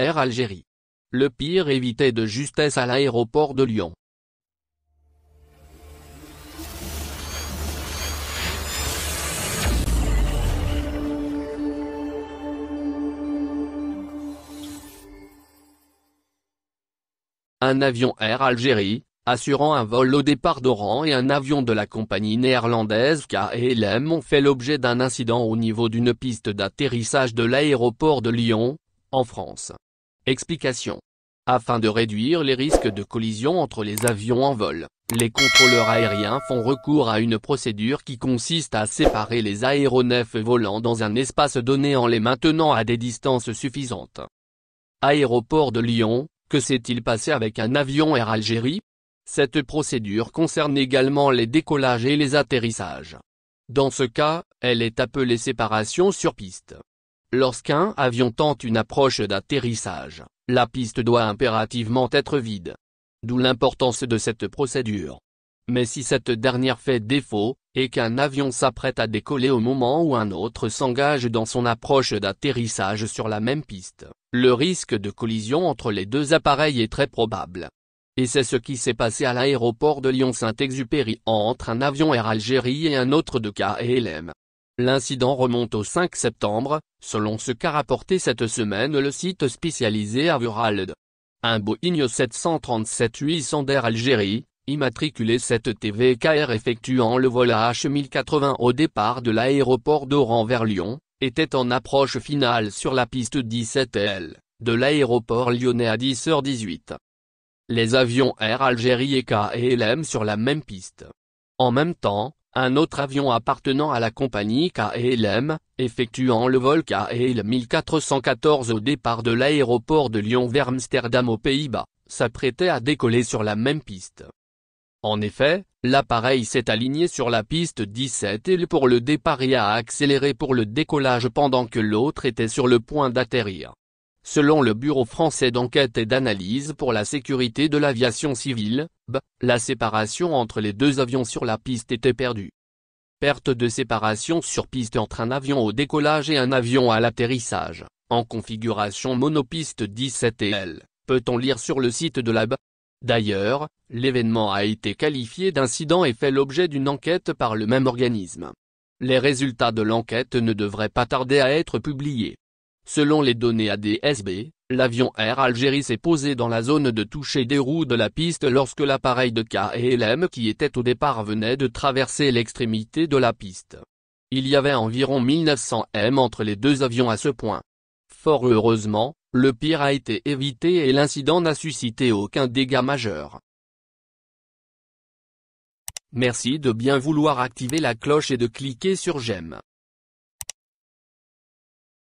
Air Algérie. Le pire évité de justesse à l'aéroport de Lyon. Un avion Air Algérie, assurant un vol au départ d'Oran et un avion de la compagnie néerlandaise KLM ont fait l'objet d'un incident au niveau d'une piste d'atterrissage de l'aéroport de Lyon, en France. Explication. Afin de réduire les risques de collision entre les avions en vol, les contrôleurs aériens font recours à une procédure qui consiste à séparer les aéronefs volants dans un espace donné en les maintenant à des distances suffisantes. Aéroport de Lyon, que s'est-il passé avec un avion Air Algérie Cette procédure concerne également les décollages et les atterrissages. Dans ce cas, elle est appelée séparation sur piste. Lorsqu'un avion tente une approche d'atterrissage, la piste doit impérativement être vide. D'où l'importance de cette procédure. Mais si cette dernière fait défaut, et qu'un avion s'apprête à décoller au moment où un autre s'engage dans son approche d'atterrissage sur la même piste, le risque de collision entre les deux appareils est très probable. Et c'est ce qui s'est passé à l'aéroport de Lyon-Saint-Exupéry entre un avion Air Algérie et un autre de KLM. L'incident remonte au 5 septembre, selon ce qu'a rapporté cette semaine le site spécialisé Avurald. Un Boeing 737-800 d'Air Algérie, immatriculé 7TVKR effectuant le vol H1080 au départ de l'aéroport d'Oran vers Lyon, était en approche finale sur la piste 17L, de l'aéroport lyonnais à 10h18. Les avions Air Algérie et KLM sur la même piste. En même temps, un autre avion appartenant à la compagnie KLM, effectuant le vol KL 1414 au départ de l'aéroport de Lyon vers Amsterdam aux Pays-Bas, s'apprêtait à décoller sur la même piste. En effet, l'appareil s'est aligné sur la piste 17 le pour le départ et a accéléré pour le décollage pendant que l'autre était sur le point d'atterrir. Selon le Bureau français d'enquête et d'analyse pour la sécurité de l'aviation civile, bah, la séparation entre les deux avions sur la piste était perdue. Perte de séparation sur piste entre un avion au décollage et un avion à l'atterrissage, en configuration monopiste 17 et L, peut-on lire sur le site de la D'ailleurs, l'événement a été qualifié d'incident et fait l'objet d'une enquête par le même organisme. Les résultats de l'enquête ne devraient pas tarder à être publiés. Selon les données ADSB, l'avion Air Algérie s'est posé dans la zone de toucher des roues de la piste lorsque l'appareil de KLM qui était au départ venait de traverser l'extrémité de la piste. Il y avait environ 1900 M entre les deux avions à ce point. Fort heureusement, le pire a été évité et l'incident n'a suscité aucun dégât majeur. Merci de bien vouloir activer la cloche et de cliquer sur j'aime.